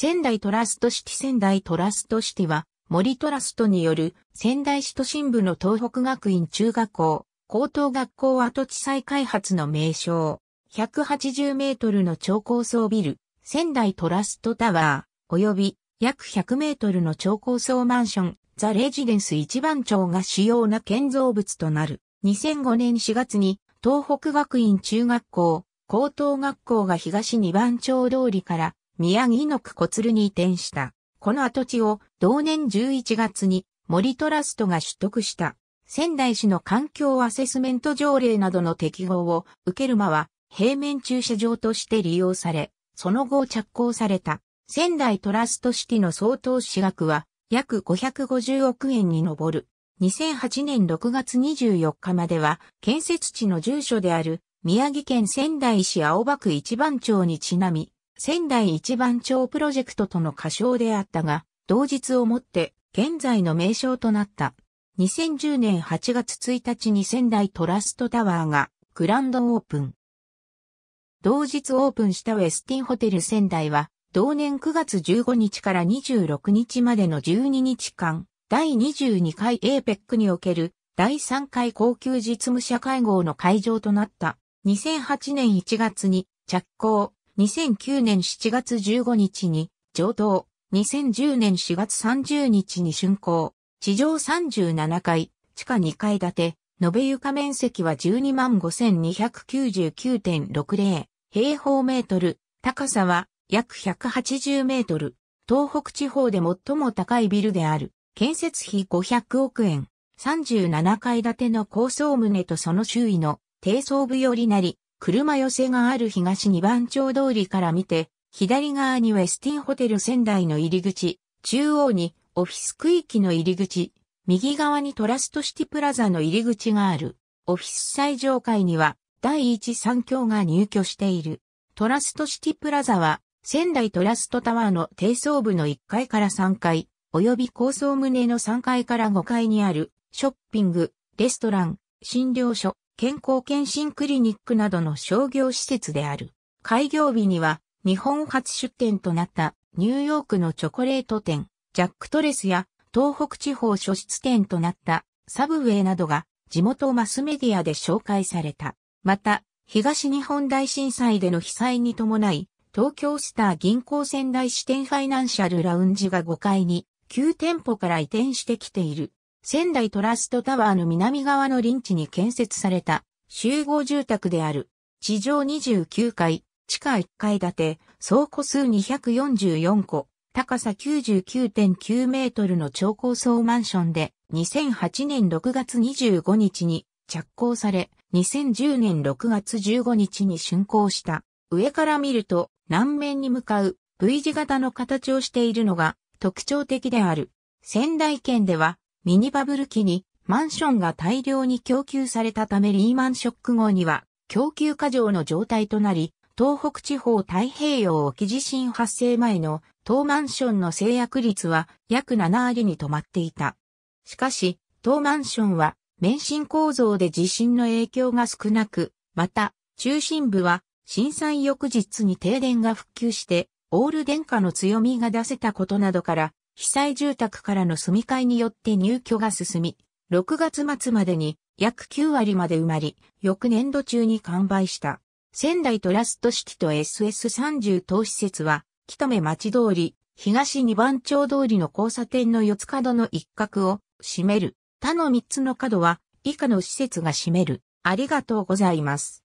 仙台トラストシティ仙台トラストシティは、森トラストによる仙台市都心部の東北学院中学校、高等学校跡地再開発の名称、180メートルの超高層ビル、仙台トラストタワー、及び約100メートルの超高層マンション、ザ・レジデンス一番町が主要な建造物となる。2005年4月に、東北学院中学校、高等学校が東二番町通りから宮城の区小鶴に移転した。この跡地を同年11月に森トラストが取得した。仙台市の環境アセスメント条例などの適合を受ける間は平面駐車場として利用され、その後着工された。仙台トラストシティの総投資額は約550億円に上る。2008年6月24日までは建設地の住所である宮城県仙台市青葉区一番町にちなみ、仙台一番町プロジェクトとの歌唱であったが、同日をもって現在の名称となった。2010年8月1日に仙台トラストタワーがグランドオープン。同日オープンしたウェスティンホテル仙台は、同年9月15日から26日までの12日間、第22回 APEC における第3回高級実務者会合の会場となった。2008年1月に着工、2009年7月15日に上等、2010年4月30日に竣工、地上37階、地下2階建て、延べ床面積は125,299.60平方メートル、高さは約180メートル、東北地方で最も高いビルである、建設費500億円、37階建ての高層棟とその周囲の低層部よりなり、車寄せがある東二番町通りから見て、左側にウェスティンホテル仙台の入り口、中央にオフィス区域の入り口、右側にトラストシティプラザの入り口がある。オフィス最上階には第一三共が入居している。トラストシティプラザは仙台トラストタワーの低層部の1階から3階、及び高層棟の3階から5階にあるショッピング、レストラン、診療所、健康検診クリニックなどの商業施設である。開業日には日本初出店となったニューヨークのチョコレート店、ジャックトレスや東北地方初出店となったサブウェイなどが地元マスメディアで紹介された。また、東日本大震災での被災に伴い、東京スター銀行仙台支店ファイナンシャルラウンジが5階に9店舗から移転してきている。仙台トラストタワーの南側の林地に建設された集合住宅である。地上29階、地下1階建て、倉庫数244個、高さ99.9メートルの超高層マンションで、2008年6月25日に着工され、2010年6月15日に竣工した。上から見ると、南面に向かう V 字型の形をしているのが特徴的である。仙台県では、ミニバブル期にマンションが大量に供給されたためリーマンショック後には供給過剰の状態となり、東北地方太平洋沖地震発生前の当マンションの制約率は約7割に止まっていた。しかし、当マンションは免震構造で地震の影響が少なく、また、中心部は震災翌日に停電が復旧して、オール電化の強みが出せたことなどから、被災住宅からの住み替えによって入居が進み、6月末までに約9割まで埋まり、翌年度中に完売した。仙台トラスト式と SS30 等施設は、北目町通り、東二番町通りの交差点の四つ角の一角を占める。他の三つの角は以下の施設が占める。ありがとうございます。